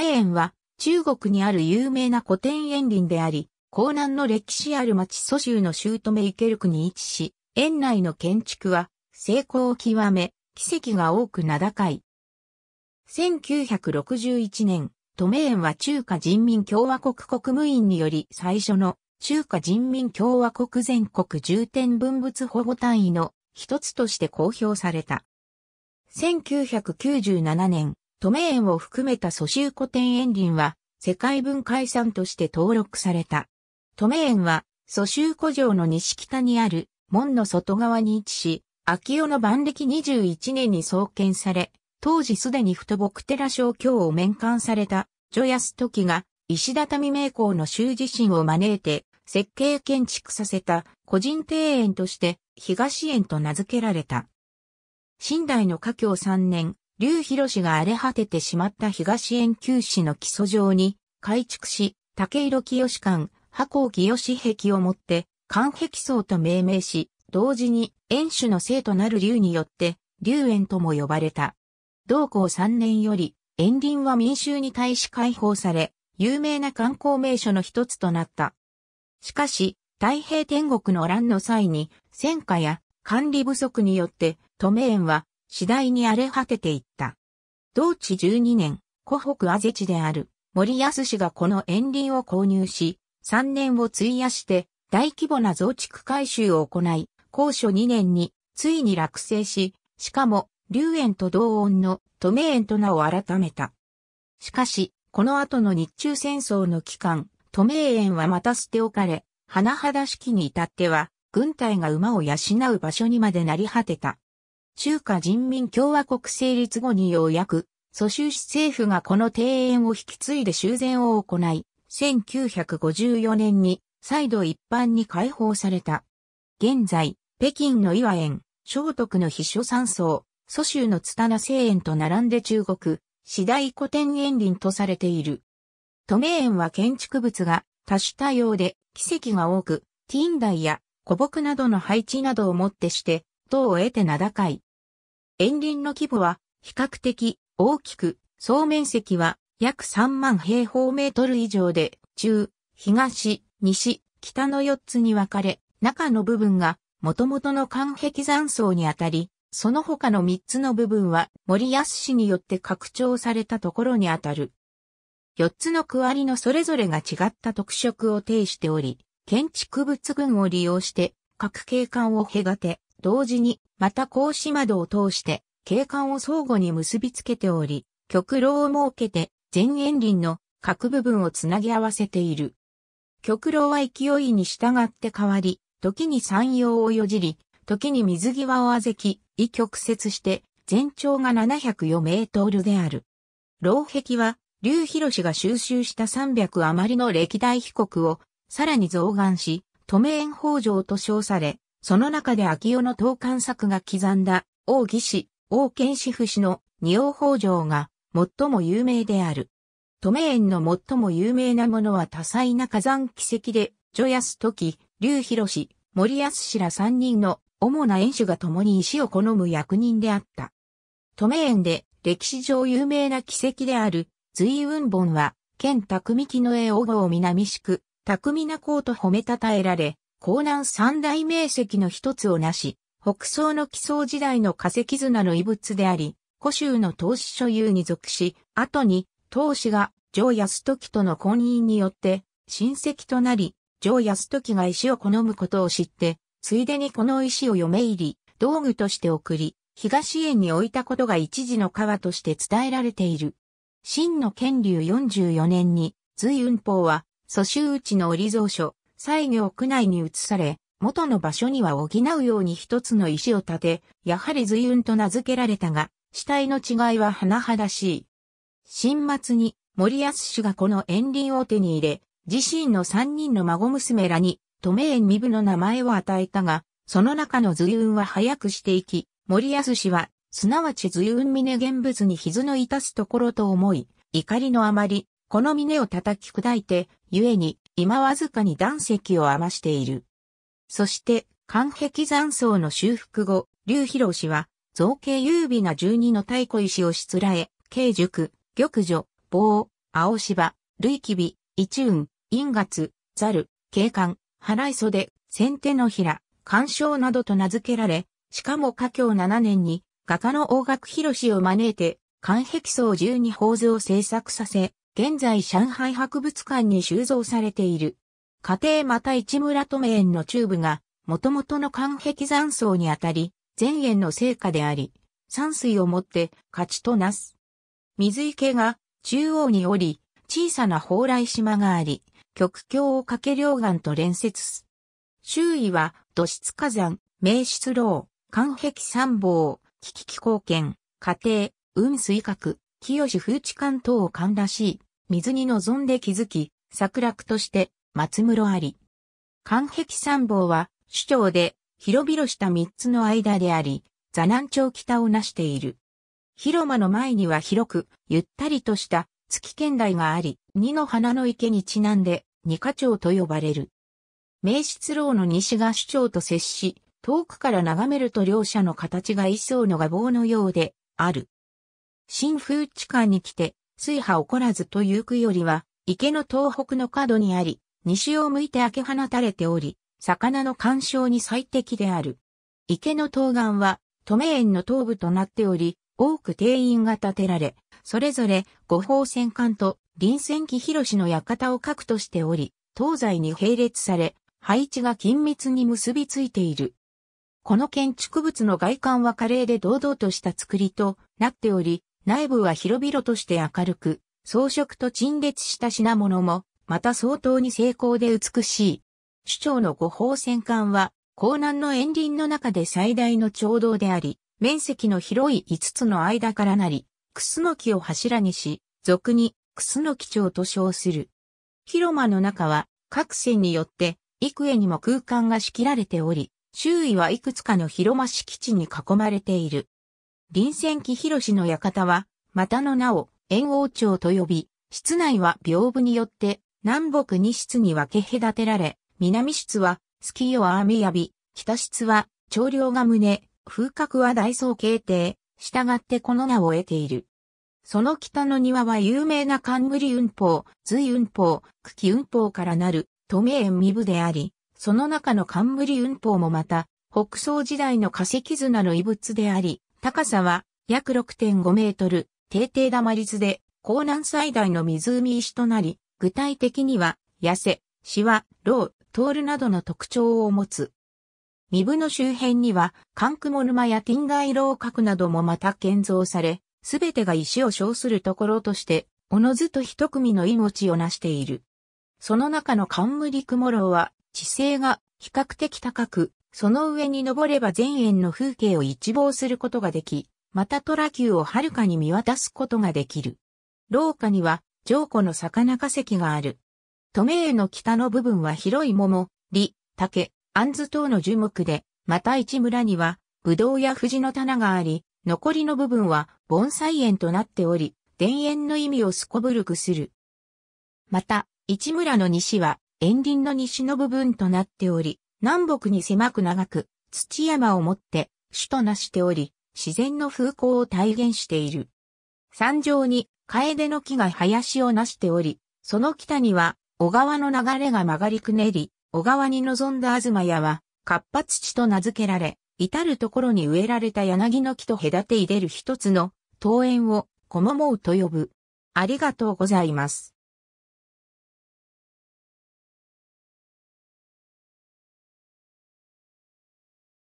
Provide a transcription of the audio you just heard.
名園は中国にある有名な古典園林であり、江南の歴史ある町蘇州の姑池ルに位置し、園内の建築は成功を極め、奇跡が多く名高い。1961年、都名園は中華人民共和国国務院により最初の中華人民共和国全国重点文物保護単位の一つとして公表された。1997年、都名園を含めた蘇州古典園林は、世界文化遺産として登録された。都名園は、蘇州古城の西北にある、門の外側に位置し、秋代の万暦21年に創建され、当時すでに太木寺小京を面観された、ジョヤス時が、石畳名工の州自身を招いて、設計建築させた個人庭園として東園と名付けられた。新代の華僑3年、劉広氏が荒れ果ててしまった東円球市の基礎上に改築し、竹色清館、箱木清壁をもって、関壁層と命名し、同時に円主の生となる劉によって、劉園とも呼ばれた。同校3年より、園林は民衆に対し解放され、有名な観光名所の一つとなった。しかし、太平天国の乱の際に、戦火や管理不足によって、都名園は次第に荒れ果てていった。同地12年、湖北安ぜ地である森安氏がこの園林を購入し、3年を費やして大規模な増築改修を行い、高所2年についに落成し、しかも、龍園と同音の都名園と名を改めた。しかし、この後の日中戦争の期間、都名園はまた捨て置かれ、花肌式に至っては、軍隊が馬を養う場所にまでなり果てた。中華人民共和国成立後にようやく、蘇州市政府がこの庭園を引き継いで修繕を行い、1954年に再度一般に開放された。現在、北京の岩園、聖徳の秘書山荘、蘇州の津棚聖園と並んで中国、次第古典園林とされている。都名園は建築物が多種多様で奇跡が多く、ティンダイや古木などの配置などをもってして等を得て名高い。園林の規模は比較的大きく、総面積は約3万平方メートル以上で、中、東、西、北の4つに分かれ、中の部分が元々の間壁山層にあたり、その他の3つの部分は森安市によって拡張されたところにあたる。4つの区割りのそれぞれが違った特色を呈しており、建築物群を利用して各景観を隔て、同時に、また格子窓を通して、景観を相互に結びつけており、極楼を設けて、全園林の各部分をつなぎ合わせている。極楼は勢いに従って変わり、時に山陽をよじり、時に水際をあぜき、異曲折して、全長が704メートルである。楼壁は、劉広氏が収集した300余りの歴代被告を、さらに増願し、都名園法上と称され、その中で秋代の投函作が刻んだ、王義士、王剣士夫氏の二王法上が最も有名である。都名園の最も有名なものは多彩な火山奇跡で、女安時、竜広氏、森安氏ら三人の主な演手が共に石を好む役人であった。都名園で歴史上有名な奇跡である、随雲本は、県匠木の絵王号南宿、匠みなうと褒めたたえられ、江南三大名石の一つをなし、北宋の基想時代の化石綱の遺物であり、古州の投資所有に属し、後に、投資が、上安時との婚姻によって、親戚となり、上安時が石を好むことを知って、ついでにこの石を嫁入り、道具として送り、東園に置いたことが一時の川として伝えられている。真の建立44年に、隋雲法は、蘇州内の折蔵書、西行区内に移され、元の場所には補うように一つの石を立て、やはり随雲と名付けられたが、死体の違いは甚だしい。新末に森安氏がこの園林を手に入れ、自身の三人の孫娘らに、都名園身分の名前を与えたが、その中の随雲は早くしていき、森安氏は、すなわち随雲峰現物に傷のいたすところと思い、怒りのあまり、この峰を叩き砕いて、故に、今わずかに断石を余している。そして、完壁残層の修復後、劉広氏は、造形優美な十二の太古石をしつらえ、慶塾、玉女、棒、青芝、類キビ、一雲、陰月、ザル、景観、払い袖、先手の平、干渉などと名付けられ、しかも華境七年に、画家の大学広氏を招いて、関壁層十二宝図を制作させ、現在上海博物館に収蔵されている。家庭また市村め園の中部が、もともとの間壁山荘にあたり、前園の成果であり、山水をもって勝ちとなす。水池が中央におり、小さな蓬莱島があり、極境をかけ両岸と連接す。周囲は土質火山、名出楼、間壁山望、危機気候圏、家庭、雲水角、清風知関東勘らしい、水に望んで気づき、策略として、松室あり。関壁参謀は、主張で、広々した三つの間であり、座南町北をなしている。広間の前には広く、ゆったりとした、月圏台があり、二の花の池にちなんで、二花町と呼ばれる。名室楼の西が主張と接し、遠くから眺めると両者の形が一層の画棒のようで、ある。新風地下に来て、水波起こらずという区よりは、池の東北の角にあり、西を向いて明け放たれており、魚の干渉に最適である。池の東岸は、都名園の東部となっており、多く定員が建てられ、それぞれ五方戦艦と臨戦機広の館を核としており、東西に並列され、配置が緊密に結びついている。この建築物の外観は華麗で堂々とした造りとなっており、内部は広々として明るく、装飾と陳列した品物も、また相当に精巧で美しい。首長の五宝戦艦は、江南の園林の中で最大の長道であり、面積の広い5つの間からなり、クスノキを柱にし、俗にクスノキ町と称する。広間の中は、各線によって、幾重にも空間が仕切られており、周囲はいくつかの広間敷地に囲まれている。臨戦期広の館は、またの名を、円王朝と呼び、室内は屏風によって、南北二室に分け隔てられ、南室は、月夜あやび、北室は、長領が胸、風格は大層形定、従ってこの名を得ている。その北の庭は有名な冠雲法、随雲法、茎雲法からなる、都名園未部であり、その中の冠雲法もまた、北宋時代の化石砂の遺物であり、高さは約6.5メートル、低々玉立で、江南最大の湖石となり、具体的には、痩せ、シワ、ロウ、トールなどの特徴を持つ。身分の周辺には、カンクモ沼やティン天外楼閣などもまた建造され、すべてが石を称するところとして、おのずと一組の命を成している。その中のカンムリクモロウは、地勢が比較的高く、その上に登れば全園の風景を一望することができ、またトラ級を遥かに見渡すことができる。廊下には、上古の魚化石がある。都名への北の部分は広い桃、李、竹、杏図等の樹木で、また市村には、ぶどうや藤の棚があり、残りの部分は盆栽園となっており、田園の意味をすこぶるくする。また、市村の西は、園林の西の部分となっており、南北に狭く長く、土山をもって、主となしており、自然の風光を体現している。山上に、楓の木が林をなしており、その北には、小川の流れが曲がりくねり、小川に臨んだ東屋は、活発地と名付けられ、至るところに植えられた柳の木と隔て入れる一つの、桃園を、小桃うと呼ぶ。ありがとうございます。